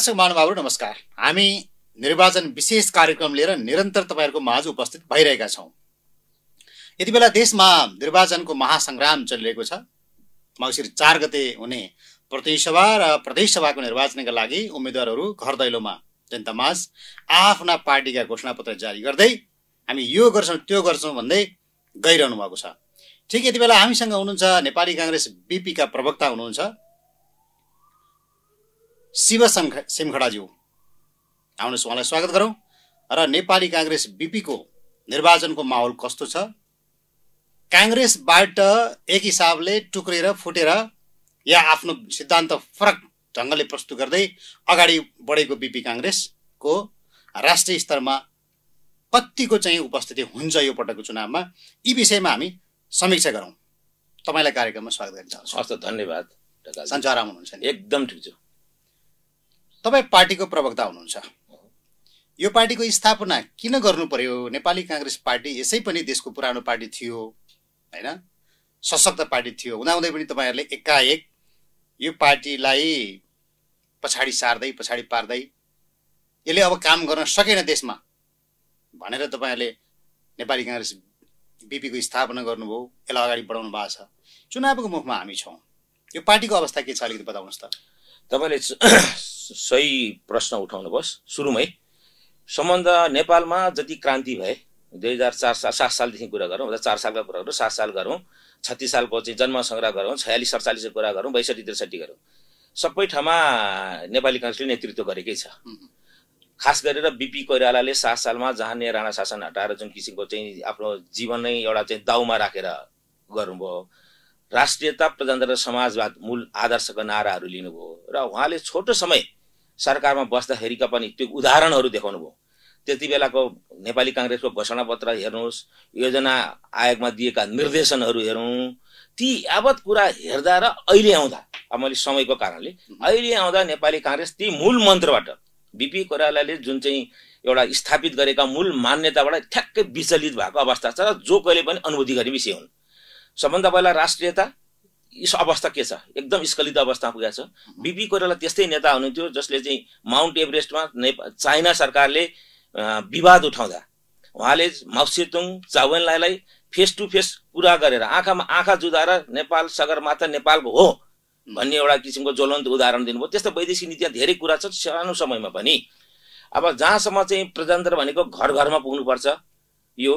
दर्शक महानुभावहरू नमस्कार हामी निर्वाचन विशेष कार्यक्रम लिएर निरन्तर तपाईँहरूको माझ उपस्थित भइरहेका छौँ यति बेला देशमा निर्वाचनको महासङ्ग्राम चलिरहेको छ मङ्सिर चार गते हुने सभा र प्रदेशसभाको निर्वाचनका लागि उम्मेद्वारहरू घर दैलोमा जनतामाझ आफ्ना पार्टीका घोषणापत्र जारी गर्दै हामी यो गर्छौँ त्यो गर्छौँ भन्दै गइरहनु भएको छ ठिक यति बेला हामीसँग हुनुहुन्छ नेपाली काङ्ग्रेस बिपीका प्रवक्ता हुनुहुन्छ शिव सेमखडाज्यू आउनुहोस् उहाँलाई स्वागत गरौँ र नेपाली काङ्ग्रेस बिपीको निर्वाचनको माहौल कस्तो छ काङ्ग्रेसबाट एक हिसाबले टुक्रेर फुटेर या आफ्नो सिद्धान्त फरक ढङ्गले प्रस्तुत गर्दै अगाडि बढेको बिपी काङ्ग्रेसको राष्ट्रिय स्तरमा कतिको चाहिँ उपस्थिति हुन्छ यो पटकको चुनावमा यी विषयमा हामी समीक्षा गरौँ तपाईँलाई कार्यक्रममा स्वागत गर्न चाहन्छु हस् धन्यवाद सञ्चार हुनुहुन्छ एकदम ठिक छ तपाईँ पार्टीको प्रवक्ता हुनुहुन्छ यो पार्टीको स्थापना किन गर्नु पर्यो नेपाली काङ्ग्रेस पार्टी यसै पनि देशको पुरानो पार्टी थियो होइन सशक्त पार्टी थियो हुँदाहुँदै पनि तपाईँहरूले एकाएक यो पार्टीलाई पछाडि सार्दै पछाडि पार्दै यसले अब काम गर्न सकेन देशमा भनेर तपाईँहरूले नेपाली काङ्ग्रेस बिपीको स्थापना गर्नुभयो यसलाई अगाडि बढाउनु भएको छ चुनावको मुखमा हामी छौँ यो पार्टीको अवस्था के छ अलिकति बताउनुहोस् त तपाईँले सही प्रश्न उठाउनुभयो सुरुमै सम्बन्ध नेपालमा जति क्रान्ति भए दुई हजार चार साल सात सालदेखि कुरा गरौँ चार सालका कुरा गरौँ सात साल गरौँ छत्तिस सालको चाहिँ जन्म सङ्ग्रह गरौँ छयालिस सडचालिसको कुरा गरौँ बैसठी त्रिसठी गरौँ सबै ठाउँमा नेपाली काङ्ग्रेसले नेतृत्व गरेकै छ खास गरेर बिपी कोइरालाले सात सालमा जहाँ नै राणा शासन हटाएर जुन किसिमको चाहिँ आफ्नो जीवन नै एउटा चाहिँ दाउमा राखेर गर्नुभयो राष्ट्रियता प्रजातन्त्र समाजवाद मूल आदर्शका नाराहरू लिनुभयो र उहाँले छोटो समय सरकारमा बस्दाखेरिका पनि त्यो उदाहरणहरू देखाउनु भयो त्यति बेलाको नेपाली काङ्ग्रेसको घोषणापत्र हेर्नुहोस् योजना आयोगमा दिएका निर्देशनहरू हेरौँ ती यावत कुरा हेर्दा र अहिले आउँदा अब मैले समयको कारणले अहिले आउँदा नेपाली काङ्ग्रेस ती मूल मन्त्रबाट बिपी कोइरालाले जुन चाहिँ एउटा स्थापित गरेका मूल मान्यताबाट ठ्याक्कै विचलित भएको अवस्था छ र जो कहिले पनि अनुभूति गर्ने विषय हुन् सबभन्दा पहिला राष्ट्रियता यस अवस्था के छ एकदम स्खलित अवस्था पुगेको छ बिपी कोइराला त्यस्तै नेता हुनुहुन्थ्यो जसले चाहिँ माउन्ट एभरेस्टमा नेपाल चाइना सरकारले विवाद उठाउँदा उहाँले माउसेतुङ चावेनलाईलाई फेस टु फेस कुरा गरेर आँखामा आँखा जुदाएर नेपाल सगरमाथा नेपाल हो भन्ने एउटा किसिमको ज्वलन्त उदाहरण दिनुभयो त्यस्तो वैदेशिक नीतिमा धेरै कुरा छ सानो समयमा पनि अब जहाँसम्म चाहिँ प्रजातन्त्र भनेको घर घरमा पुग्नुपर्छ यो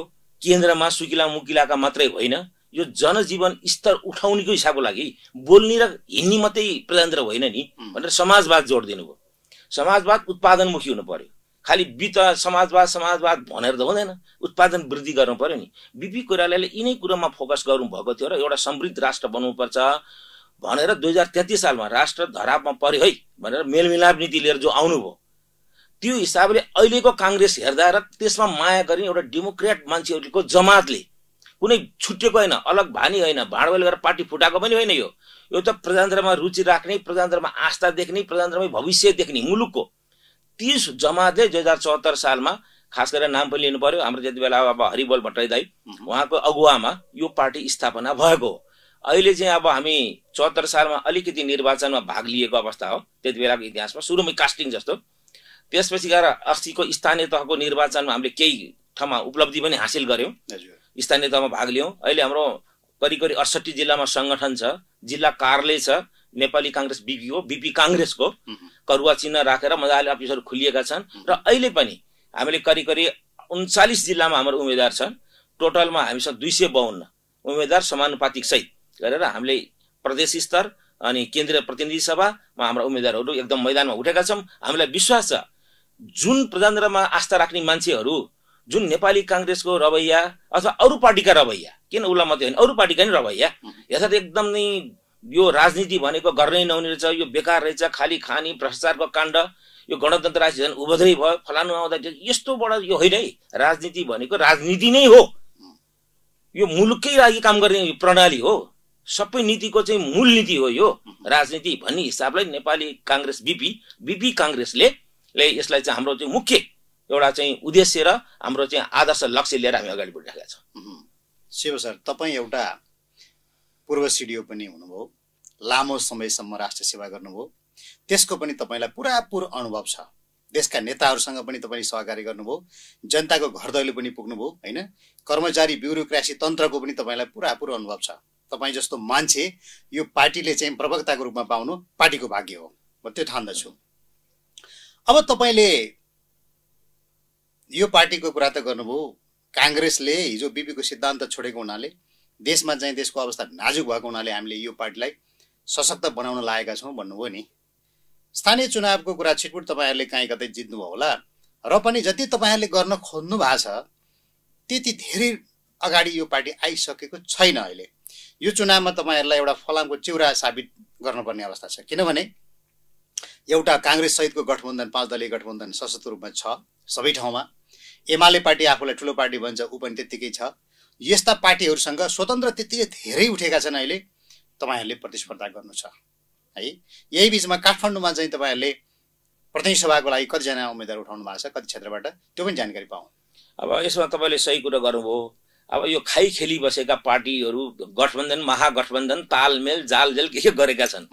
केन्द्रमा सुकिला मुकिलाका मात्रै होइन यो जनजीवन स्तर उठाउनेको हिसाबको लागि बोल्ने र हिँड्ने मात्रै प्रजातन्त्र होइन नि भनेर समाजवाद जोड दिनुभयो समाजवाद उत्पादनमुखी हुनु पर्यो खालि वित्त समाजवाद समाजवाद भनेर त हुँदैन उत्पादन वृद्धि गर्नु पर्यो नि बिपी कोइरालाले यिनै कुरोमा फोकस गर्नुभएको थियो र एउटा समृद्ध राष्ट्र बन्नुपर्छ भनेर दुई हजार तेत्तिस सालमा राष्ट्र धरापमा पर्यो है भनेर मेलमिलाप नीति लिएर जो आउनुभयो त्यो हिसाबले अहिलेको काङ्ग्रेस हेर्दा र त्यसमा माया गर्ने एउटा डेमोक्रेट मान्छेहरूको जमातले कुनै छुटेको होइन अलग भानी होइन भाँडवेल गरेर पार्टी फुटाएको पनि होइन यो यो त प्रजातन्त्रमा रुचि राख्ने प्रजातन्त्रमा आस्था देख्ने प्रजातन्त्रमै भविष्य देख्ने मुलुकको तिस जमातले दुई हजार चौहत्तर सालमा खास गरेर नाम पनि लिनु पर्यो हाम्रो त्यति बेला अब हरिबल भट्टराई दाई उहाँको अगुवामा यो पार्टी स्थापना भएको हो अहिले चाहिँ अब हामी चौहत्तर सालमा अलिकति निर्वाचनमा भाग लिएको अवस्था हो त्यति बेलाको इतिहासमा सुरुमै कास्टिङ जस्तो त्यसपछि गएर अस्तिको स्थानीय तहको निर्वाचनमा हामीले केही ठाउँमा उपलब्धि पनि हासिल गऱ्यौँ स्थानीय तहमा भाग लियौँ अहिले हाम्रो करिब करिब अडसट्ठी जिल्लामा सङ्गठन छ जिल्ला कार्यालय छ नेपाली काङ्ग्रेस बिपी हो बिपी काङ्ग्रेसको करुवा चिन्ह राखेर रा, मजाले अफिसहरू खोलिएका छन् र अहिले पनि हामीले करिब करिब उन्चालिस जिल्लामा हाम्रो उम्मेद्वार छन् टोटलमा हामीसँग दुई सय बाहन्न उम्मेद्वार समानुपातिक सहित गरेर हामीले प्रदेश स्तर अनि केन्द्रीय प्रतिनिधि सभामा हाम्रा उम्मेद्वारहरू एकदम मैदानमा उठेका छौँ हामीलाई विश्वास छ जुन प्रजातन्त्रमा आस्था राख्ने मान्छेहरू जुन नेपाली काङ्ग्रेसको रवैया अथवा अरू पार्टीका रवैया किन उसलाई मात्रै होइन अरू पार्टीका नै रवैया यथार्थ एकदम नै यो राजनीति भनेको गर्नै नहुने रहेछ यो बेकार रहेछ खाली खानी भ्रष्टाचारको काण्ड यो गणतन्त्र राज्य झन् उभद्रै भयो फलानु आउँदाखेरि यस्तोबाट यो होइन है राजनीति भनेको राजनीति नै हो यो मुलुककै लागि काम गर्ने प्रणाली हो सबै नीतिको चाहिँ मूल नीति हो यो राजनीति भन्ने हिसाबलाई नेपाली काङ्ग्रेस बिपी बिपी काङ्ग्रेसले यसलाई चाहिँ हाम्रो चाहिँ मुख्य एउटा चाहिँ उद्देश्य र हाम्रो चाहिँ आदर्श लक्ष्य लिएर हामी अगाडि बढिरहेका छौँ शिव सर तपाईँ एउटा पूर्व सिडिओ पनि हुनुभयो लामो समयसम्म राष्ट्र सेवा गर्नुभयो त्यसको पनि तपाईँलाई पुरापुर अनुभव छ देशका नेताहरूसँग पनि तपाईँ सहकार्य गर्नुभयो जनताको घर दैलो पनि पुग्नुभयो होइन कर्मचारी ब्युरोक्रासी तन्त्रको पनि तपाईँलाई पुरापुर अनुभव छ तपाईँ जस्तो मान्छे यो पार्टीले चाहिँ प्रवक्ताको रूपमा पाउनु पार्टीको भाग्य हो म त्यो ठान्दछु अब तपाईँले यो पार्टीको कुरा त गर्नुभयो काङ्ग्रेसले हिजो बिपीको सिद्धान्त छोडेको हुनाले देशमा चाहिँ देशको अवस्था नाजुक भएको हुनाले हामीले यो पार्टीलाई सशक्त बनाउन लागेका छौँ भन्नुभयो नि स्थानीय चुनावको कुरा छिटपुट तपाईँहरूले काहीँ कतै जित्नुभयो होला र पनि जति तपाईँहरूले गर्न खोज्नु भएको छ त्यति धेरै अगाडि यो पार्टी आइसकेको छैन अहिले यो चुनावमा तपाईँहरूलाई एउटा फलामको चिउरा साबित गर्नुपर्ने अवस्था छ किनभने एउटा काङ्ग्रेससहितको गठबन्धन पाँच दलीय गठबन्धन सशक्त रूपमा छ सबै ठाउँमा एमाले पार्टी आफूलाई ठुलो पार्टी भन्छ ऊ पनि त्यत्तिकै छ यस्ता पार्टीहरूसँग स्वतन्त्र त्यत्तिकै धेरै उठेका छन् अहिले तपाईँहरूले प्रतिस्पर्धा गर्नु छ है यही बिचमा काठमाडौँमा चाहिँ तपाईँहरूले प्रतिनिधिसभाको लागि कतिजना उम्मेद्वार उठाउनु भएको छ कति क्षेत्रबाट त्यो पनि जानकारी पाऊँ अब यसमा तपाईँले सही कुरो गर्नुभयो अब यो खाइ खेली बसेका पार्टीहरू गठबन्धन महागठबन्धन तालमेल जालजेल के के गरेका छन्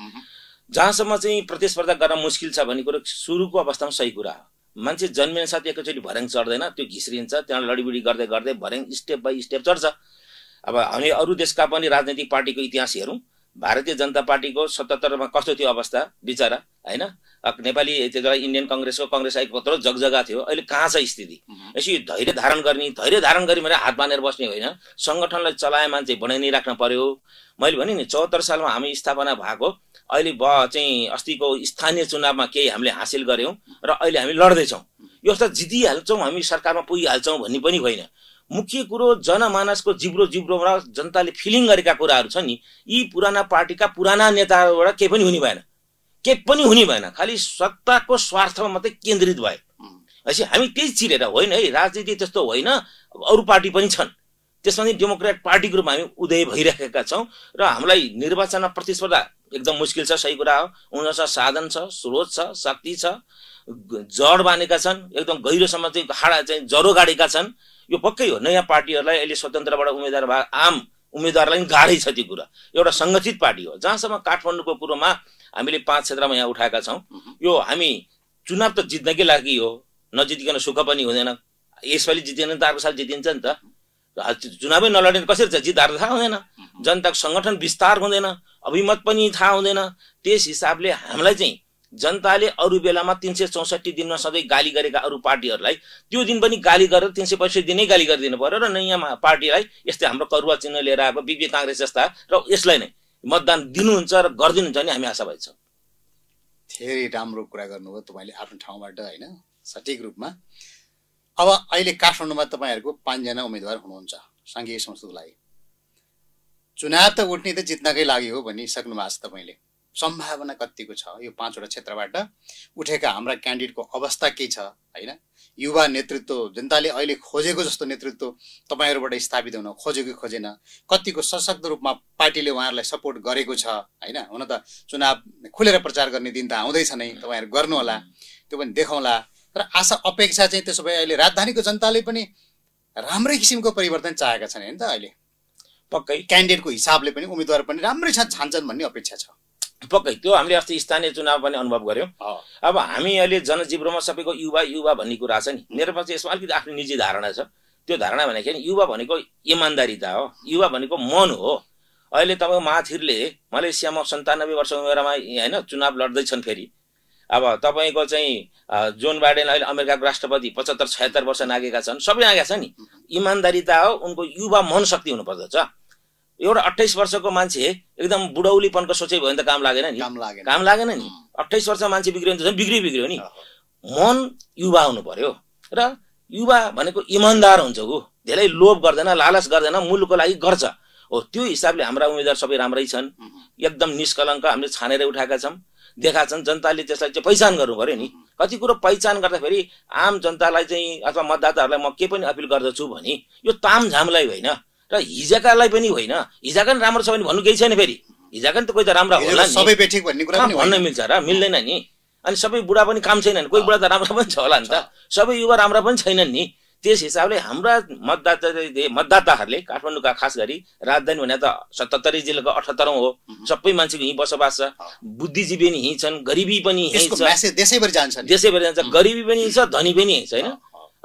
जहाँसम्म चाहिँ प्रतिस्पर्धा गर्न मुस्किल छ भन्ने कुरो सुरुको अवस्थामा सही कुरा हो मान्छे जन्मिने साथ एकैचोटि भर्याङ चढ्दैन त्यो घिस्रिन्छ त्यहाँ लडीबुडी गर्दै गर्दै भर्याङ स्टेप बाई स्टेप चढ्छ अब हामी अरू देशका पनि राजनैतिक पार्टीको इतिहास हेरौँ भारतीय जनता पार्टीको सतहत्तरमा कस्तो थियो अवस्था बिचरा होइन नेपाली त्यति बेला इन्डियन कङ्ग्रेसको कङ्ग्रेस आएको कत्रो जग जग्गा थियो अहिले कहाँ छ स्थिति यसो धैर्य धारण गर्ने धैर्य धारण गर्ने भनेर हात बाँधेर बस्ने होइन सङ्गठनलाई चलाए मान्छे बनाइ नै राख्न पर्यो मैले भने नि चौहत्तर सालमा हामी स्थापना भएको अहिले ब चाहिँ अस्तिको स्थानीय चुनावमा केही हामीले हासिल गऱ्यौँ र अहिले हामी लड्दैछौँ यो त जितिहाल्छौँ हामी सरकारमा पुगिहाल्छौँ भन्ने पनि होइन मुख्य कुरो जनमानसको जिब्रो जिब्रोमा जनताले फिलिङ गरेका कुराहरू छन् नि यी पुराना पार्टीका पुराना नेताहरूबाट केही पनि हुने भएन केही पनि हुने भएन खालि सत्ताको स्वार्थमा मात्रै केन्द्रित भए भएपछि हामी त्यही चिरेर होइन है राजनीति त्यस्तो होइन अरू पार्टी पनि छन् त्यसमा चाहिँ डेमोक्रेट पार्टीको रूपमा हामी उदय भइराखेका छौँ र हामीलाई निर्वाचनमा प्रतिस्पर्धा एकदम मुस्किल छ सही कुरा हो उनीहरूसँग साधन छ स्रोत छ शक्ति छ जड बाँधेका छन् एकदम गहिरोसम्म चाहिँ हाडा चाहिँ जरो गाडेका छन् यो पक्कै हो नयाँ पार्टीहरूलाई अहिले स्वतन्त्रबाट उम्मेद्वार भए आम उम्मेद्वारलाई पनि गाह्रै छ त्यो कुरा एउटा सङ्गठित पार्टी हो जहाँसम्म काठमाडौँको कुरोमा हामीले पाँच क्षेत्रमा यहाँ उठाएका छौँ यो हामी चुनाव त जित्नकै लागि हो नजितिकन सुख पनि हुँदैन यसपालि जितिएन त अर्को साल जितिन्छ नि त चुनावै नलडेन कसरी छ जित हार थाहा हुँदैन जनताको सङ्गठन विस्तार हुँदैन अभिमत पनि थाहा हुँदैन त्यस हिसाबले हामीलाई चाहिँ जनताले अरू बेलामा तिन सय चौसठी दिनमा सधैँ गाली गरेका अरू पार्टीहरूलाई त्यो दिन पनि गाली गरेर तिन सय पैँसठी दिनै गाली गरिदिनु पर्यो र नयाँ पार्टीलाई यस्तै हाम्रो करुवा चिन्ह लिएर आएको बिपी काङ्ग्रेस जस्ता र यसलाई नै मतदान दिनुहुन्छ र गरिदिनुहुन्छ भने हामी आशा छ धेरै राम्रो कुरा गर्नुभयो तपाईँले आफ्नो ठाउँबाट होइन सठिक रूपमा अब अहिले काठमाडौँमा तपाईँहरूको पाँचजना उम्मेदवार हुनुहुन्छ सङ्घीय संसदको लागि चुनाव त उठ्ने त जित्नकै लागि हो भनिसक्नु भएको छ तपाईँले सम्भावना कतिको छ यो पाँचवटा क्षेत्रबाट उठेका हाम्रा क्यान्डिडेटको अवस्था के छ होइन युवा नेतृत्व जनताले अहिले खोजेको जस्तो नेतृत्व तपाईँहरूबाट स्थापित हुन खोजेको खोजेन कतिको सशक्त रूपमा पार्टीले उहाँहरूलाई सपोर्ट गरेको छ होइन हुन त चुनाव खुलेर प्रचार गर्ने दिन त आउँदैछ नै तपाईँहरू गर्नुहोला त्यो पनि देखाउँला तर आशा अपेक्षा चाहिँ त्यसो भए अहिले राजधानीको जनताले पनि राम्रै किसिमको परिवर्तन चाहेका छन् होइन त अहिले पक्कै क्यान्डिडेटको हिसाबले पनि उम्मेदवार पनि राम्रै छ छान्छन् भन्ने अपेक्षा छ पक्कै त्यो हामीले अस्ति स्थानीय चुनाव पनि अनुभव गऱ्यौँ अब हामी अहिले जनजीवनमा सबैको युवा युवा भन्ने कुरा छ नि मेरो पछि यसमा अलिकति आफ्नो निजी धारणा छ त्यो धारणा भनेको युवा भनेको इमान्दारिता हो युवा भनेको मन हो अहिले तपाईँको माथिरले मलेसियामा सन्तानब्बे वर्ष उमेरमा होइन चुनाव लड्दैछन् फेरि अब तपाईँको चाहिँ जोन बाइडेन अहिले अमेरिकाको राष्ट्रपति पचहत्तर छयत्तर वर्ष नागेका छन् सबै नागेका छन् नि इमान्दारिता हो उनको युवा मन शक्ति हुनुपर्दछ एउटा अठाइस वर्षको मान्छे एकदम बुढौलीपनको सोचाइ भयो भने त काम लागेन नि काम लागेन काम लागेन नि अठाइस वर्ष मान्छे बिग्रियो भने त झन् बिग्रियो बिग्रियो नि मन युवा हुनु पर्यो र युवा भनेको इमान्दार हुन्छ ऊ धेरै लोभ गर्दैन लालच गर्दैन मूलको लागि गर्छ हो त्यो हिसाबले हाम्रा उम्मेदवार सबै राम्रै छन् एकदम निष्कलङ्क हामीले छानेर उठाएका छौँ देखा छन् जनताले त्यसलाई चाहिँ पहिचान गर्नु पऱ्यो नि कति कुरो पहिचान गर्दाखेरि आम जनतालाई चाहिँ अथवा मतदाताहरूलाई म के पनि अपिल गर्दछु भने यो तामझामलाई होइन र हिजोकालाई पनि होइन हिजोका पनि राम्रो छ भने भन्नु केही छैन फेरि हिजोका पनि त कोही त राम्रो होला सबै भन्ने कुरा भन्न मिल्छ र मिल्दैन नि अनि सबै बुढा पनि काम छैनन् कोही बुढा त राम्रो पनि छ होला नि त सबै युवा राम्रा पनि छैनन् नि त्यस हिसाबले हाम्रा मतदाता मतदाताहरूले काठमाडौँका खास गरी राजधानी भने त सतहत्तरी जिल्लाको अठहत्तरौँ हो सबै मान्छेको यहीँ बसोबास छ बुद्धिजीवी पनि यहीँ छन् गरिबी पनि यहीँ छ देशैभरि जान्छ गरिबी पनि छ धनी पनि छ होइन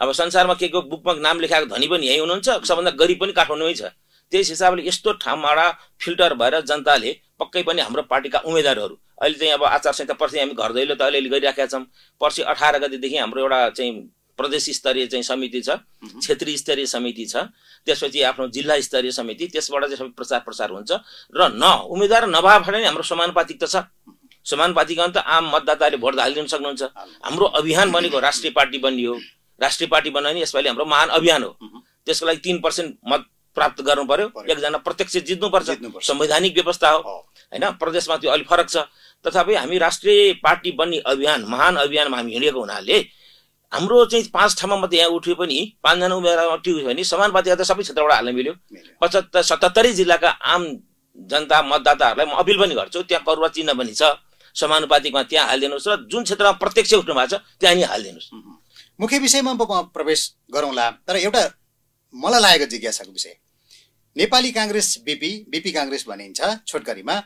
अब संसारमा के को बुकमा नाम लेखाएको धनी पनि यहीँ हुनुहुन्छ सबभन्दा गरिब पनि काठमाडौँमै छ त्यस हिसाबले यस्तो ठाउँबाट फिल्टर भएर जनताले पक्कै पनि हाम्रो पार्टीका उम्मेद्वारहरू अहिले चाहिँ अब आचार संहिता पर्सि हामी घर दैलो त अलिअलि गरिराखेका छौँ पर्सि अठार गतिदेखि हाम्रो एउटा चाहिँ प्रदेश स्तरीय चाहिँ समिति छ क्षेत्रीय स्तरीय समिति छ त्यसपछि आफ्नो जिल्ला स्तरीय समिति त्यसबाट चाहिँ सबै प्रचार प्रसार हुन्छ र न उम्मेदवार नभएबाट नै हाम्रो समानुपातिक त छ समानुपातिक अन्त आम मतदाताले भोट हालिदिनु सक्नुहुन्छ हाम्रो अभियान भनेको राष्ट्रिय पार्टी बनियो राष्ट्रिय पार्टी बनाउने यसपालि हाम्रो महान अभियान हो त्यसको लागि तिन पर्सेन्ट मत प्राप्त गर्नु पर्यो एकजना प्रत्यक्ष जित्नुपर्छ संवैधानिक व्यवस्था हो होइन प्रदेशमा त्यो अलिक फरक छ तथापि हामी राष्ट्रिय पार्टी बन्ने अभियान महान अभियानमा हामी हिँडेको हुनाले हाम्रो चाहिँ पाँच ठाउँमा मात्रै यहाँ उठ्यो पनि पाँचजना उम्मेदवारमा उठ्यो भने समानुपातिका त सबै क्षेत्रबाट हाल्न मिल्यो पचहत्तर सतहत्तरै जिल्लाका आम जनता मतदाताहरूलाई म अपिल पनि गर्छु त्यहाँ करुवा चिन्ह पनि छ समानुपातिकमा त्यहाँ हालिदिनुहोस् र जुन क्षेत्रमा प्रत्यक्ष उठ्नु भएको छ त्यहाँ नै हालिदिनुहोस् मुख्य विषयमा प्रवेश गरौँला तर एउटा मलाई लागेको जिज्ञासाको विषय नेपाली काङ्ग्रेस बिपी बिपी काङ्ग्रेस भनिन्छ छोटकरीमा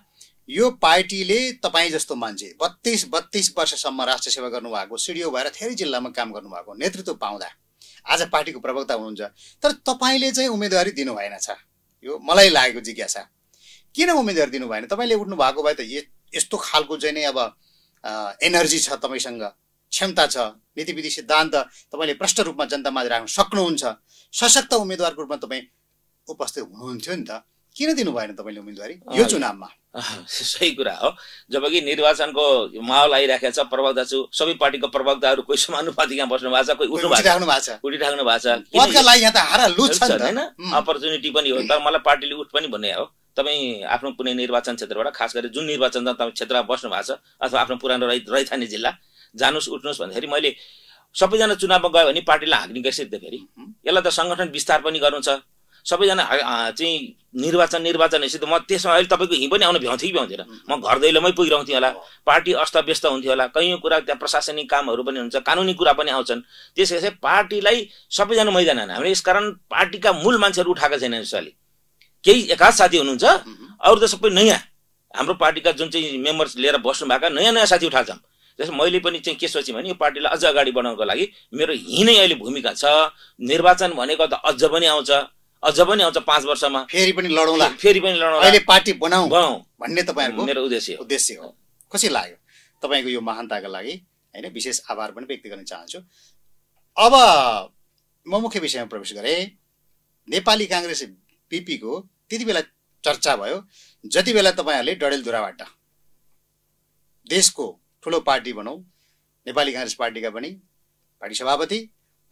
यो पार्टीले तपाईँ जस्तो मान्छे बत्तिस बत्तिस वर्षसम्म राष्ट्र सेवा गर्नुभएको सिडिओ भएर धेरै जिल्लामा काम गर्नुभएको नेतृत्व पाउँदा आज पार्टीको प्रवक्ता हुनुहुन्छ तर तपाईँले चाहिँ उम्मेदवारी दिनु भएन छ यो मलाई लागेको जिज्ञासा किन उम्मेदवारी दिनु भएन तपाईँले उठ्नु भएको भए त यस्तो खालको चाहिँ नै अब एनर्जी छ तपाईँसँग क्षमता छ नीति विधि सिद्धान्त तपाईँले प्रष्ट रूपमा जनतामा राख्न सक्नुहुन्छ सशक्त उम्मेद्वारको रूपमा तपाईँ उपस्थित हुनुहुन्थ्यो नि त किन दिनु भएन तपाईँले उम्मेदवारी यो चुनावमा सही कुरा हो कि निर्वाचनको माहौल आइराखेको छ प्रवक्ता छु सबै पार्टीको प्रवक्ताहरू कोही समानुपाति यहाँ बस्नु भएको छ कोही उठ्नु भएको छ होइन अपर्च्युनिटी पनि हो तर मलाई पार्टीले उठ पनि भन्ने हो तपाईँ आफ्नो कुनै निर्वाचन क्षेत्रबाट खास गरी जुन निर्वाचन क्षेत्रमा बस्नु भएको छ अथवा आफ्नो पुरानो रैथानी जिल्ला जानुहोस् उठ्नुहोस् भन्दाखेरि मैले सबैजना चुनावमा गयो भने पार्टीलाई हाँक्ने गइसक्यो फेरि यसलाई त सङ्गठन विस्तार पनि गर्नु छ सबैजना चाहिँ निर्वाचन निर्वाचन त म त्यसमा अहिले तपाईँको हिँड पनि आउनु भ्याउँथेँ कि भ्याउँथेन म घर दैलोमै पुगिरहन्थेँ होला पार्टी अस्तव्यस्त हुन्थ्यो होला कयौँ कुरा त्यहाँ प्रशासनिक कामहरू पनि हुन्छ कानुनी कुरा पनि आउँछन् त्यसै पार्टीलाई सबैजना मैदान हामीले यसकारण पार्टीका मूल मान्छेहरू उठाएका छैनन् यसपालि केही एकाध साथी हुनुहुन्छ अरू त सबै नयाँ हाम्रो पार्टीका जुन चाहिँ मेम्बर्स लिएर बस्नुभएका नयाँ नयाँ साथी उठाएछौँ त्यसमा मैले पनि चाहिँ के सोचेँ भने यो पार्टीलाई अझ अगाडि बढाउनको लागि मेरो हिँडै अहिले भूमिका छ निर्वाचन भनेको त अझ पनि आउँछ अझ पनि आउँछ पाँच वर्षमा फेरि पनि लडौँला फेरि पनि लडौँला अहिले पार्टी बनाऊ भन्ने तपाईँहरूको मेरो उद्देश्य उद्देश्य हो खुसी लाग्यो तपाईँको यो महानताको लागि होइन विशेष आभार पनि व्यक्त गर्न चाहन्छु अब म मुख्य विषयमा प्रवेश गरेँ नेपाली काङ्ग्रेस बिपीको त्यति बेला चर्चा भयो जति बेला तपाईँहरूले डडेलधुराबाट देशको ठुलो पार्टी भनौँ नेपाली काङ्ग्रेस पार्टीका पनि पार्टी सभापति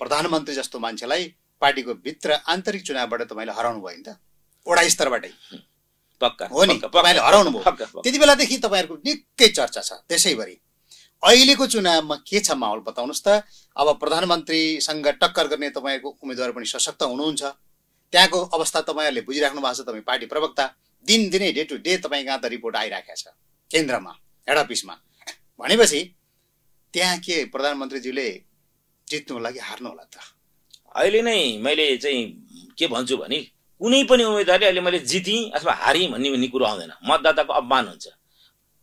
प्रधानमन्त्री जस्तो मान्छेलाई पार्टीको भित्र आन्तरिक चुनावबाट तपाईँले हराउनु भयो नि त वडा स्तरबाटै पक्का हो नि तपाईँले हराउनु भयो त्यति बेलादेखि तपाईँहरूको निकै चर्चा छ त्यसैभरि अहिलेको चुनावमा के छ माहौल बताउनुहोस् त अब प्रधानमन्त्रीसँग टक्कर गर्ने तपाईँहरूको उम्मेद्वार पनि सशक्त हुनुहुन्छ त्यहाँको अवस्था तपाईँहरूले बुझिराख्नु भएको छ तपाईँ पार्टी प्रवक्ता दिनदिनै डे टु डे तपाईँ कहाँ त रिपोर्ट आइराखेको छ केन्द्रमा हेड अफिसमा भनेपछि त्यहाँ के प्रधानमन्त्रीज्यूले जित्नु होला कि हार्नु होला त अहिले नै मैले चाहिँ के भन्छु भने कुनै पनि उम्मेदवारले अहिले मैले जितेँ अथवा हारेँ भन्ने भन्ने कुरो आउँदैन मतदाताको अपमान हुन्छ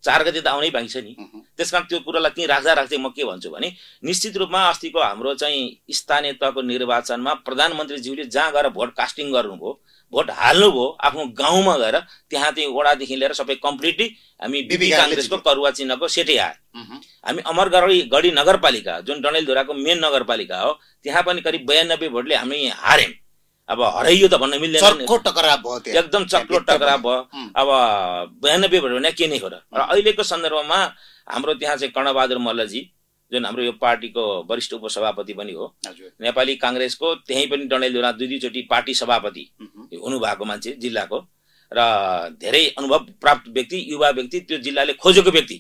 चार गति त आउनै बाँकी छ नि त्यस कारण त्यो कुरालाई त्यहीँ राख्दा राख्दै म के भन्छु भने निश्चित रूपमा अस्तिको हाम्रो चाहिँ स्थानीय तहको निर्वाचनमा प्रधानमन्त्रीज्यूले जहाँ गएर भोट कास्टिङ गर्नुभयो भोट हाल्नुभयो आफ्नो गाउँमा गएर त्यहाँ चाहिँ वडादेखि लिएर सबै कम्प्लिटली हामी बिपी काङ्ग्रेसको करुवा चिन्हको सेटै आयो हामी अमरगढी गढी नगरपालिका जुन डणेलधुराको मेन नगरपालिका हो त्यहाँ पनि करिब बयानब्बे भोटले हामी हार्यौँ अब हराइयो त भन्न मिल्दैन एकदम चक्लो टकरा भयो अब बयानब्बे भोट भने के नै हो र अहिलेको सन्दर्भमा हाम्रो त्यहाँ चाहिँ कर्णबहादुर मल्लजी जुन हाम्रो यो पार्टीको वरिष्ठ उपसभापति पनि हो नेपाली काङ्ग्रेसको त्यहीँ पनि दुरा दुई दुईचोटि पार्टी सभापति हुनुभएको मान्छे जिल्लाको र धेरै अनुभव प्राप्त व्यक्ति युवा व्यक्ति त्यो जिल्लाले खोजेको व्यक्ति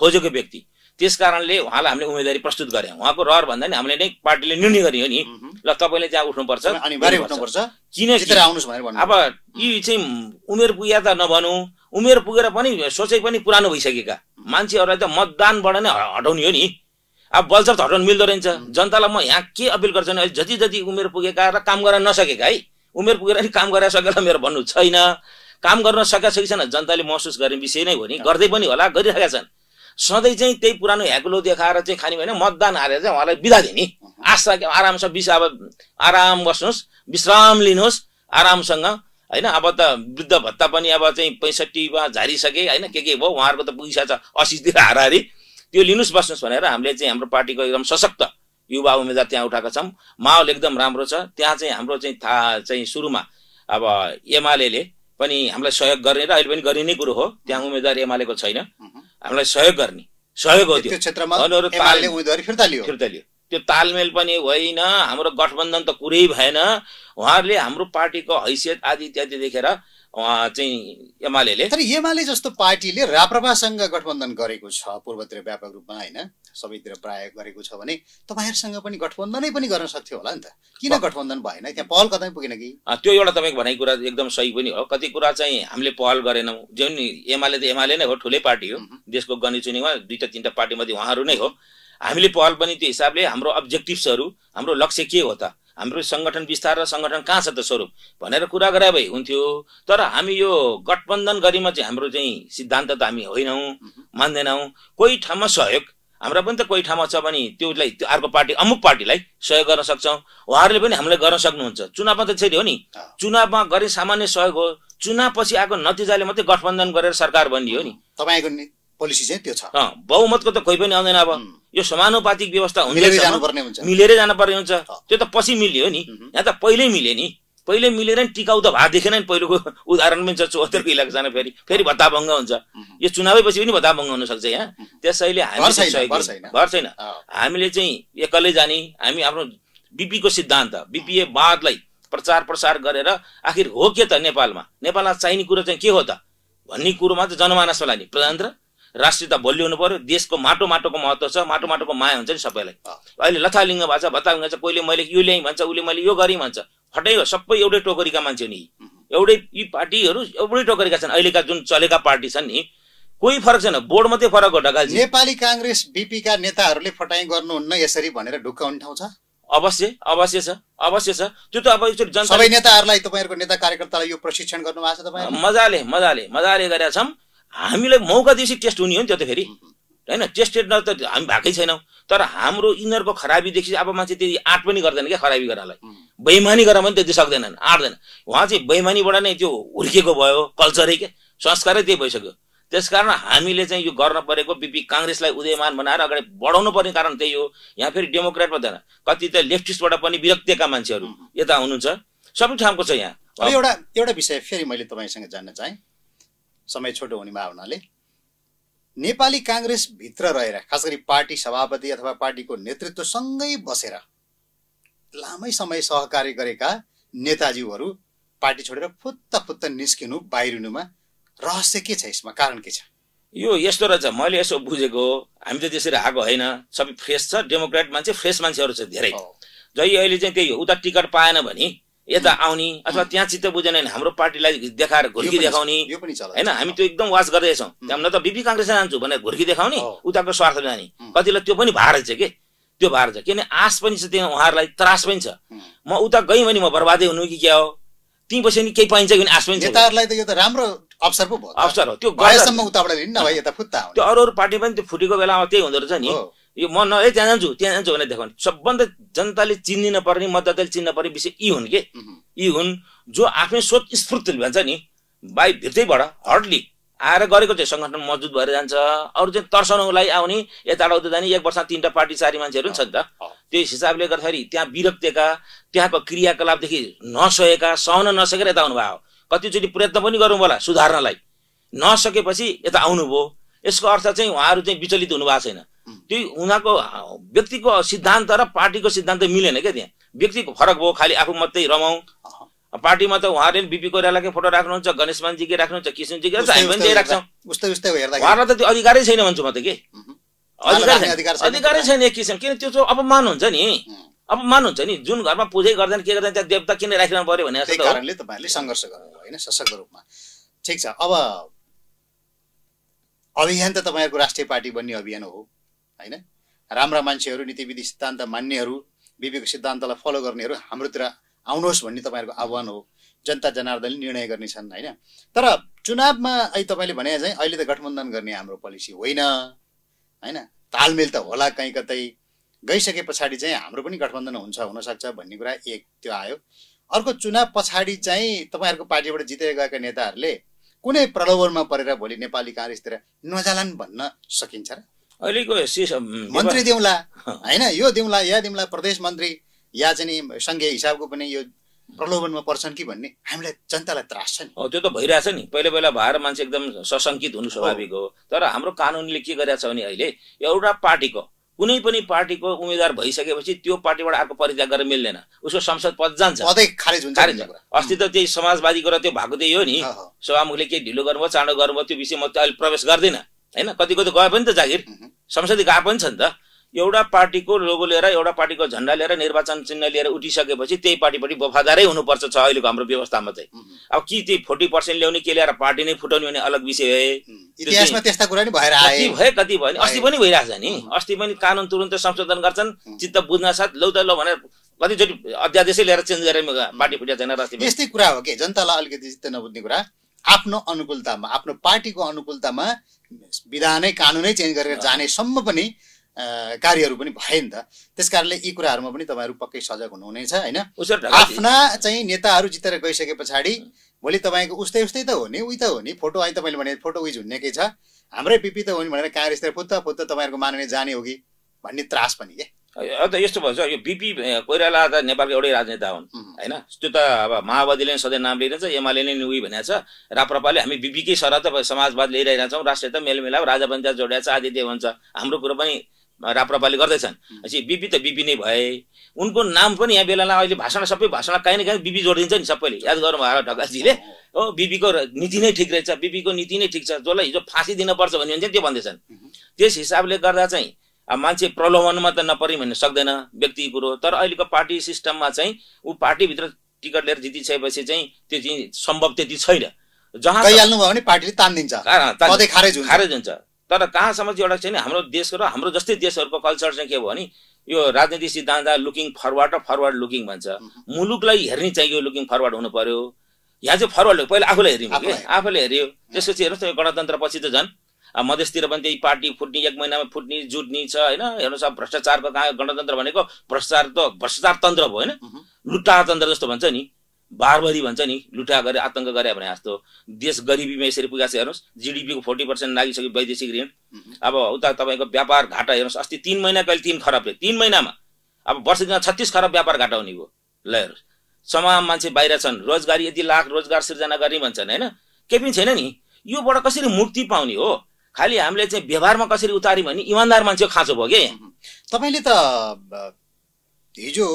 खोजेको व्यक्ति त्यस कारणले उहाँलाई हामीले उम्मेदवारी प्रस्तुत गरे उहाँको रहर भन्दा नि हामीले नै पार्टीले निर्णय हो नि ल तपाईँले त्यहाँ उठ्नुपर्छ किन अब यी चाहिँ उमेर पुग्या त नभनौँ उमेर पुगेर पनि सोचै पनि पुरानो भइसकेका मान्छेहरूलाई त मतदानबाट नै हटाउने हो नि अब बलजब धर्न मिल्दो रहेछ जनतालाई म यहाँ के अपिल गर्छु भने अहिले जति जति उमेर पुगेका र काम गर्न नसकेका है उमेर पुगेर अलिक काम गरेर सकेर मेरो भन्नु छैन काम गर्न सकेका छैन जनताले महसुस गर्ने विषय नै हो नि गर्दै पनि होला गरिरहेका छन् सधैँ चाहिँ त्यही पुरानो ह्याकुलो देखाएर चाहिँ खाने भने मतदान हारेर चाहिँ उहाँलाई बिदा दिने आशा आरामसँग बिस अब आराम बस्नुहोस् विश्राम लिनुहोस् आरामसँग होइन अब त वृद्ध भत्ता पनि अब चाहिँ पैँसठीमा झारिसके होइन के के भयो उहाँहरूको त पुगिसकेको छ असीतिर हाराहारी त्यो लिनुहोस् बस्नुहोस् भनेर हामीले चाहिँ हाम्रो पार्टीको एकदम सशक्त युवा उम्मेद्वार त्यहाँ उठाएका छौँ माहौल एकदम राम्रो छ त्यहाँ चाहिँ हाम्रो चाहिँ थाहा चाहिँ सुरुमा अब एमाले पनि हामीलाई सहयोग गर्ने र अहिले पनि गरिने कुरो हो त्यहाँ उम्मेद्वार एमालेको छैन हामीलाई सहयोग गर्ने सहयोग हो त्यो क्षेत्रमा फिर्ता लियो फिर्ता लियो त्यो तालमेल पनि होइन हाम्रो गठबन्धन त कुरै भएन उहाँहरूले हाम्रो पार्टीको हैसियत आदि इत्यादि देखेर चाहिँ एमाले तर एमाले जस्तो पार्टीले राप्रपासँग गठबन्धन गरेको छ पूर्वतिर व्यापक रूपमा होइन सबैतिर प्राय गरेको छ भने तपाईँहरूसँग पनि गठबन्धनै पनि गर्न सक्थ्यो होला नि त किन गठबन्धन भएन त्यहाँ पहल कतै पुगेन कि त्यो एउटा तपाईँको भनाइ कुरा एकदम सही पनि हो कति कुरा चाहिँ हामीले पहल गरेनौँ जुन एमाले त एमाले नै हो ठुलै पार्टी हो देशको चुनीमा दुईवटा तिनवटा पार्टीमध्ये उहाँहरू नै हो हामीले पहल पनि त्यो हिसाबले हाम्रो अब्जेक्टिभ्सहरू हाम्रो लक्ष्य के हो त हाम्रो सङ्गठन विस्तार र सङ्गठन कहाँ छ त स्वरूप भनेर कुरा गरे भए हुन्थ्यो तर हामी यो गठबन्धन गरीमा चाहिँ हाम्रो चाहिँ सिद्धान्त त हामी होइनौँ मान्दैनौँ कोही ठाउँमा सहयोग हाम्रो पनि त कोही ठाउँमा छ भने त्योलाई त्यो अर्को पार्टी अमुक पार्टीलाई सहयोग गर्न सक्छौँ उहाँहरूले पनि हामीलाई गर्न सक्नुहुन्छ चुनावमा त छेरी हो नि चुनावमा गरे सामान्य सहयोग हो चुनावपछि आएको नतिजाले मात्रै गठबन्धन गरेर सरकार बनियो नि तपाईँको पोलिसी चाहिँ त्यो छ बहुमतको त कोही पनि आउँदैन अब यो समानुपातिक व्यवस्था हुन्छ मिलेरै जानुपर्ने हुन्छ त्यो त पछि मिल्यो नि यहाँ त पहिल्यै मिल्यो नि पहिले मिलेर नि टिकाउ त भा देखेन नि पहिलोको उदाहरण पनि छ चौहत्तरको जान फेरि फेरि भत्ताभङ्ग हुन्छ यो चुनावै पछि पनि भत्ताभङ्ग हुनसक्छ यहाँ त्यसैले हामी भर छैन हामीले चाहिँ एकलै जाने हामी आफ्नो बिपीको सिद्धान्त बिपिए वादलाई प्रचार प्रसार गरेर आखिर हो के त नेपालमा नेपालमा चाहिने कुरो चाहिँ के हो त भन्ने कुरोमा त जनमानसमा लाने प्रजातन्त्र राष्ट्रियता भोलि हुनु पर्यो देशको माटो माटोको महत्त्व छ माटो माटोको माया हुन्छ नि सबैलाई अहिले लथालिङ्ग भएको छ भत्तालिङ्ग कोहीले मैले यो ल्याएँ भन्छ उसले मैले यो गरेँ भन्छ फटै सबै एउटै टोकरीका मान्छे नि एउटै यी पार्टीहरू एउटै टोकरीका छन् अहिलेका जुन चलेका पार्टी छन् नि कोही फरक छैन बोर्ड मात्रै फरक हो ढकाल नेपाली काङ्ग्रेस बिपीका नेताहरूले फटाइ गर्नुहुन्न यसरी भनेर ढुक्काउने ठाउँ छ अवश्य अवश्य छ अवश्य छ त्यो त अब एकचोटि सबै नेताहरूलाई तपाईँहरूको नेता कार्यकर्तालाई यो प्रशिक्षण गर्नुभएको छ तपाईँ मजाले मजाले मजाले गरेका छौँ हामीलाई मौका दिएपछि टेस्ट हुने हो नि त्यो त फेरि होइन टेस्टेड न त हामी भएकै छैनौँ तर हाम्रो यिनीहरूको खराबीदेखि अब मान्छे त्यति आँट पनि गर्दैन क्या खराबी गर्नलाई बैमानी गरेर पनि त्यति सक्दैनन् आँट्दैन उहाँ चाहिँ बैमानीबाट नै त्यो हुर्किएको भयो कल्चरै के संस्कारै त्यही भइसक्यो त्यसकारण हामीले चाहिँ यो गर्न परेको बिपी काङ्ग्रेसलाई उदयमान बनाएर अगाडि बढाउनु पर्ने कारण त्यही हो यहाँ फेरि डेमोक्रेट मात्रै कति त लेफ्टिस्टबाट पनि विरक्तिका मान्छेहरू यता हुनुहुन्छ सबै ठाउँको छ यहाँ एउटा एउटा विषय फेरि मैले तपाईँसँग जान्न चाहेँ समय छोटो हुने भावनाले नेपाली काङ्ग्रेसभित्र रहेर खास गरी पार्टी सभापति अथवा पार्टीको नेतृत्वसँगै बसेर लामै समय सहकार्य गरेका नेताजीहरू पार्टी छोडेर फुत्त फुत्त निस्किनु बाहिरिनुमा रहस्य के छ यसमा कारण के छ यो यस्तो रहेछ मैले यसो बुझेको हामी त त्यसरी आएको होइन सबै फ्रेस छ डेमोक्रेट मान्छे फ्रेस मान्छेहरू छ धेरै जहिले अहिले चाहिँ त्यही उता टिकट पाएन भने यता आउने अथवा त्यहाँ चित्त बुझेन हाम्रो पार्टीलाई देखाएर घुर्की देखाउने होइन हामी त्यो एकदम वास गर्दैछौँ न त बिपी काङ्ग्रेस जान्छु भनेर घुर्की देखाउने उताको स्वार्थ जाने कतिलाई त्यो पनि भार छ कि त्यो भार छ किनभने आश पनि छ त्यहाँ उहाँहरूलाई त्रास पनि छ म उता गएँ भने म बर्बादै हुनु कि क्या हो ती बस्यो नि केही पाइन्छ कि आश पनि छ नेताहरूलाई त यो त राम्रो अवसर पो भयो अवसर हो त्यो गएसम्म उताबाट हिँड्न भयो यता फुत्ता त्यो अरू अरू पार्टी पनि त्यो फुटेको बेलामा त्यही हुँदो रहेछ नि यो म न है त्यहाँ जान्छु त्यहाँ जान्छु भनेर देखाउने सबभन्दा जनताले चिनिन पर्ने मतदाताले चिन्न पर्ने विषय यी हुन् कि यी हुन् जो आफ्नै सोच स्फूर्ति भन्छ नि भाइ भित्रैबाट हर्डली आएर गरेको चाहिँ सङ्गठन मजबुत भएर जान्छ अरू चाहिँ तर्साउनुलाई आउने यताबाट उता जाने एक वर्ष तिनवटा पार्टी चारी मान्छेहरू पनि छ त त्यही हिसाबले गर्दाखेरि त्यहाँ विरक्तिका त्यहाँको क्रियाकलापदेखि नसहेका सहन नसकेर यता आउनुभयो कतिचोटि प्रयत्न पनि गरौँ होला सुधार्नलाई नसकेपछि यता आउनुभयो यसको अर्थ चाहिँ उहाँहरू चाहिँ विचलित हुनुभएको छैन त्यो उनीहरूको व्यक्तिको सिद्धान्त र पार्टीको सिद्धान्त मिलेन क्या त्यहाँ व्यक्तिको फरक भयो खालि आफू मात्रै रमाउँ पार्टीमा त उहाँले बिपी कोइरालाकै फोटो राख्नुहुन्छ गणेश के राख्नुहुन्छ किशनजीकै राख्छ हामी पनि त्यही राख्छौँ उहाँलाई त त्यो अधिकारै छैन भन्छु म त के अधिकार अधिकारै छैन एक किसिम किन त्यो चाहिँ अपमान हुन्छ नि अपमान हुन्छ नि जुन घरमा पूजै गर्दैन के गर्दैन त्यहाँ देवता किन राखिरहनु पर्यो भने जस्तो कारणले तपाईँहरूले सङ्घर्ष गर्नुभयो होइन सशक्त रूपमा ठिक छ अब अभियान त तपाईँहरूको राष्ट्रिय पार्टी बन्ने अभियान हो होइन राम्रा मान्छेहरू नीतिविधि सिद्धान्त मान्नेहरू विवेक सिद्धान्तलाई फलो गर्नेहरू हाम्रोतिर आउनुहोस् भन्ने तपाईँहरूको आह्वान हो जनता जनार्दनले निर्णय गर्ने छन् होइन तर चुनावमा अहिले तपाईँले भने चाहिँ अहिले त गठबन्धन गर्ने हाम्रो पोलिसी होइन होइन तालमेल त होला कहीँ कतै गइसके पछाडि चाहिँ हाम्रो पनि गठबन्धन हुन्छ हुनसक्छ भन्ने कुरा एक त्यो आयो अर्को चुनाव पछाडि चाहिँ तपाईँहरूको पार्टीबाट जितेर गएका नेताहरूले कुनै प्रलोभनमा परेर भोलि नेपाली काङ्ग्रेसतिर नजालान् भन्न सकिन्छ र अहिलेको मन्त्री दिउँला होइन यो दिउँला या दिउँला प्रदेश मन्त्री या चाहिँ सङ्घीय हिसाबको पनि यो प्रलोभनमा पर्छन् कि भन्ने हामीलाई जनतालाई त्रास छ नि त्यो त भइरहेछ नि पहिला पहिला भएर मान्छे एकदम सशङ्कित हुनु स्वाभाविक हो तर हाम्रो कानुनले के छ भने अहिले एउटा पार्टीको कुनै पनि पार्टीको उम्मेद्वार भइसकेपछि त्यो पार्टीबाट अर्को परित्याग गरेर मिल्दैन उसको संसद पद जान्छ खारेज हुन्छ अस्ति त त्यही समाजवादीको र त्यो भएको त्यही हो नि सभामुखले केही ढिलो गर्नुभयो चाँडो गर्नुभयो त्यो विषय म अहिले प्रवेश गर्दिनँ होइन कतिको त गए पनि त जागिर संसदीय गए पनि छ नि त एउटा पार्टीको लोगो लिएर एउटा पार्टीको झन्डा लिएर निर्वाचन चिन्ह लिएर उठिसकेपछि त्यही पार्टीपट्टि वफादारै हुनुपर्छ छ अहिलेको हाम्रो व्यवस्थामा चाहिँ अब कि त्यही फोर्टी पर्सेन्ट ल्याउने के ल्याएर पार्टी नै फुटाउने भने अलग विषय इतिहासमा त्यस्ता कुरा नि भएर कति भए कति भयो नि अस्ति पनि भइरहेको छ नि अस्ति पनि कानुन तुरन्तै संशोधन गर्छन् चित्त बुझ्न साथ लौ त लौ भनेर कतिचोटि अध्यादेशै लिएर चेन्ज गरेर पार्टी फुटिया छैन यस्तै कुरा हो कि जनतालाई अलिकति चित्त नबुझ्ने कुरा आफ्नो अनुकूलतामा आफ्नो पार्टीको अनुकूलतामा विधानै कानुनै चेन्ज गरेर जानेसम्म पनि कार्यहरू पनि भए नि त त्यस कारणले यी कुराहरूमा पनि तपाईँहरू पक्कै सजग हुनुहुनेछ होइन आफ्ना चाहिँ नेताहरू जितेर गइसके पछाडि भोलि तपाईँको उस्तै उस्तै त हो नि उही त हो नि फोटो अहिले तपाईँले भने फोटो उयो झुन्नेकै छ हाम्रै पिपी त हो नि भनेर काङ्ग्रेसतिर फुत्त फुत्त तपाईँहरूको मानवीय जाने हो कि भन्ने त्रास पनि क्या अन्त यस्तो भन्छ यो बिपी कोइराला त नेपालको एउटै राजनेता हुन् होइन त्यो त अब माओवादीले नै सधैँ नाम लिइरहेछ एमाले नै उही भनेको छ राप्रपाले हामी बिपीकै सरह त समाजवाद ल्याइरहेछौँ राष्ट्रिय त मेलमिलाप राजा पञ्चायत जोडिया छ आदि हुन्छ हाम्रो कुरो पनि राप्रपाले गर्दैछन् बिपी त बिपी नै भए उनको नाम पनि यहाँ बेलालाई अहिले भाषण सबै भाषण काहीँ न काहीँ बिपी जोडिदिन्छ नि सबैले याद गर्नुभयो ढकालजीले हो बिपीको नीति नै ठिक रहेछ बिपीको नीति नै ठिक छ जसलाई हिजो फाँसी दिनुपर्छ भन्यो भने चाहिँ त्यो भन्दैछन् त्यस हिसाबले गर्दा चाहिँ अब मान्छे प्रलोभनमा त नपरि भन्न सक्दैन व्यक्ति कुरो तर अहिलेको पार्टी सिस्टममा चाहिँ ऊ पार्टीभित्र टिकट लिएर जितिसकेपछि चाहिँ त्यो चाहिँ सम्भव त्यति छैन जहाँ भयो भने पार्टीले तानिदिन्छ खारेज खारेज हुन्छ तर कहाँसम्म चाहिँ एउटा चाहिँ हाम्रो देश र हाम्रो जस्तै देशहरूको कल्चर चाहिँ के भयो भने यो राजनीति सिद्धान्त लुकिङ फरवर्ड र फरवर्ड लुकिङ भन्छ मुलुकलाई हेर्ने चाहिँ यो लुकिङ फरवर्ड हुनु पर्यो यहाँ चाहिँ फरवर्ड पहिला आफूलाई हेर्ने आफूले हेऱ्यो त्यसपछि हेर्नुहोस् न गणतन्त्र पछि त झन् मधेसतिर पनि त्यही पार्टी फुट्ने एक महिनामा फुट्ने जुट्ने छ होइन हेर्नुहोस् अब भ्रष्टाचारको कहाँ गणतन्त्र भनेको भ्रष्टाचार त भ्रष्टाचार तन्त्र भयो होइन लुटातन्त्र जस्तो भन्छ नि बारबरी भन्छ नि लुटा गरे आतङ्क गरे भने जस्तो देश गरिबीमा यसरी पुगेको छ हेर्नुहोस् जिडिपीको फोर्टी पर्सेन्ट लागिसक्यो वैदेशिक ऋण अब उता तपाईँको व्यापार घाटा हेर्नुहोस् अस्ति तिन महिना कहिले तिन खरबले तिन महिनामा अब वर्ष दिन छत्तिस खरब व्यापार घाटा हुने भयो ल हेर्नुहोस् समा मान्छे बाहिर छन् रोजगारी यति लाख रोजगार सिर्जना गर्ने भन्छन् होइन केही पनि छैन नि योबाट कसरी मुक्ति पाउने हो खालि हामीले चाहिँ व्यवहारमा कसरी उतार्यौँ भने इमान्दार मान्छे खाँचो भयो कि तपाईँले त हिजो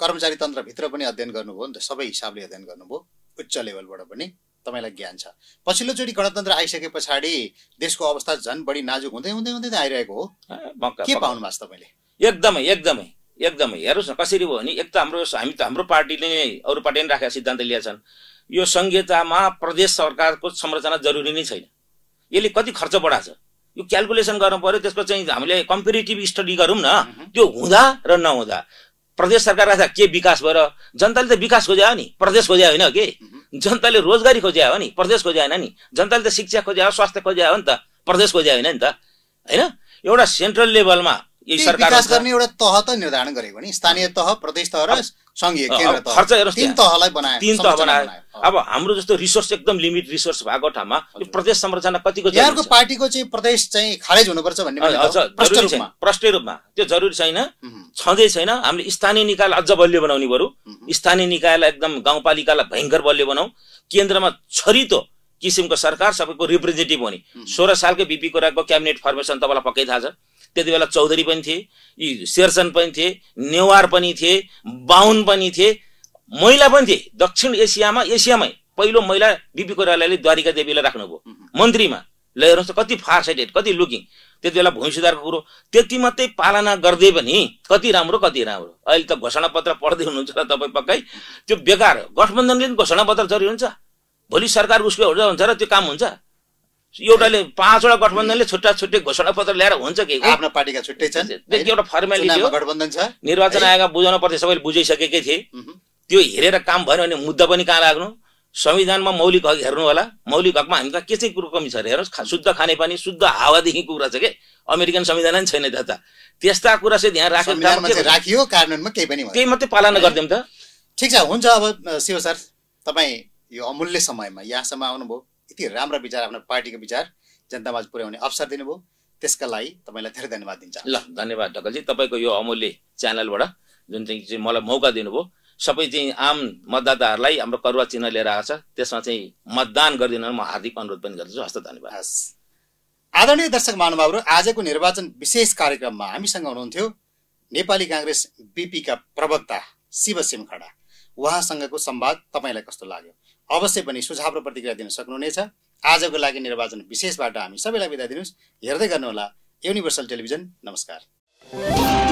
कर्मचारी तन्त्रभित्र पनि अध्ययन गर्नुभयो नि त सबै हिसाबले अध्ययन गर्नुभयो उच्च लेभलबाट पनि तपाईँलाई ज्ञान छ पछिल्लोचोटि गणतन्त्र आइसके पछाडि देशको अवस्था झन् बढी नाजुक हुँदै हुँदै हुँदै आइरहेको हो के पाउनु भएको छ तपाईँले एकदमै एकदमै एकदमै हेर्नुहोस् न कसरी भयो भने एक त हाम्रो हामी त हाम्रो पार्टीले नै अरू पार्टीले राखेका सिद्धान्त लिएका छन् यो संहितामा प्रदेश सरकारको संरचना जरुरी नै छैन यसले कति खर्च बढाएको छ यो क्यालकुलेसन गर्नु पऱ्यो त्यसको चाहिँ हामीले कम्पेरिटिभ स्टडी गरौँ न त्यो हुँदा र नहुँदा प्रदेश सरकारलाई के विकास भयो र जनताले त विकास खोज्यायो नि प्रदेश खोज्या होइन के जनताले रोजगारी खोज्यायो हो नि प्रदेश खोज्याएन होइन नि जनताले त शिक्षा खोज्यायो स्वास्थ्य खोज्यायो हो नि त प्रदेश खोज्या होइन नि त होइन एउटा सेन्ट्रल लेभलमा विकास गर्ने एउटा तह त निर्धारण गरेको नि स्थानीय तह प्रदेश तह र सङ्घीय केन्द्र तह तहलाई बनायो तह अब हाम्रो जस्तो रिसोर्स एकदम लिमिट रिसोर्स भएको ठाउँमा यो प्रदेश संरचना कतिको यहाँको पार्टीको चाहिँ प्रदेश चाहिँ खारेज हुनुपर्छ भन्ने प्रष्ट रूपमा त्यो जरुरी छैन छँदै छैन हामीले स्थानीय निकायलाई अझ बलियो बनाउने बरु स्थानीय निकायलाई एकदम गाउँपालिकालाई भयङ्कर बलियो बनाऊ केन्द्रमा छरितो किसिमको सरकार सबैको रिप्रेजेन्टेटिभ हुने सोह्र सालको बिपी कोराको क्याबिनेट फर्मेसन तपाईँलाई पक्कै थाहा छ त्यति बेला चौधरी पनि थिए यी शेरसन पनि थिए नेवार पनि थिए बाहुन पनि थिए महिला पनि थिए दक्षिण एसियामा एसियामै पहिलो महिला बिपी कोइरालाले द्वारिका देवीलाई राख्नुभयो मन्त्रीमा ल हेर्नुहोस् त कति फार साइडेड कति लुकिङ त्यति बेला भूमि सुधारको कुरो त्यति मात्रै पालना गर्दै पनि कति राम्रो कति राम्रो अहिले त घोषणा पत्र पढ्दै हुनुहुन्छ र तपाईँ पक्कै त्यो बेकार गठबन्धनले पनि घोषणा पत्र जरुरी हुन्छ भोलि सरकार उसको हुन्छ र त्यो काम हुन्छ एउटाले पाँचवटा गठबन्धनले छुट्टा छुट्टै घोषणा पत्र ल्याएर हुन्छ कि आफ्नो पार्टीका छुट्टै छन् एउटा फर्मेलिटी हो गठबन्धन छ निर्वाचन आयोग बुझाउनु पर्थ्यो सबैले बुझाइसकेकै थिए त्यो हेरेर काम भएन भने मुद्दा पनि कहाँ लाग्नु संविधानमा मौलिक हक हेर्नु होला मौलिक हकमा हामी कहाँ के चाहिँ कुरो कमी छ अरे हेर्नुहोस् शुद्ध खाने खानेपानी शुद्ध हावादेखि कुरा छ कि अमेरिकन संविधान नै छैन त्यता त्यस्ता कुरा चाहिँ ध्यान राखेर राखियो कानुनमा केही पनि केही मात्रै पालना गरिदिउँ त ठिक छ हुन्छ अब शिव सर तपाईँ यो अमूल्य समयमा यहाँसम्म आउनुभयो यति राम्रो विचार आफ्नो पार्टीको विचार जनतामाझ पुर्याउने अवसर दिनुभयो त्यसका लागि तपाईँलाई धेरै धन्यवाद दिन्छ ल धन्यवाद ढकलजी तपाईँको यो अमूल्य च्यानलबाट जुन चाहिँ मलाई मौका दिनुभयो सबै चाहिँ आम मतदाताहरूलाई हाम्रो करुवा चिन्ह लिएर आएको छ त्यसमा चाहिँ मतदान गरिदिनु म हार्दिक अनुरोध पनि गर्दछु हस्त धन्यवाद हस् आदरणीय दर्शक महानुभावहरू आजको निर्वाचन विशेष कार्यक्रममा हामीसँग हुनुहुन्थ्यो नेपाली काङ्ग्रेस बिपीका प्रवक्ता शिवसिम खडा उहाँसँगको संवाद तपाईँलाई कस्तो लाग्यो अवश्य पनि सुझाव र प्रतिक्रिया दिन सक्नुहुनेछ आजको लागि निर्वाचन विशेषबाट हामी सबैलाई बिदा दिनुहोस् हेर्दै गर्नुहोला युनिभर्सल टेलिभिजन नमस्कार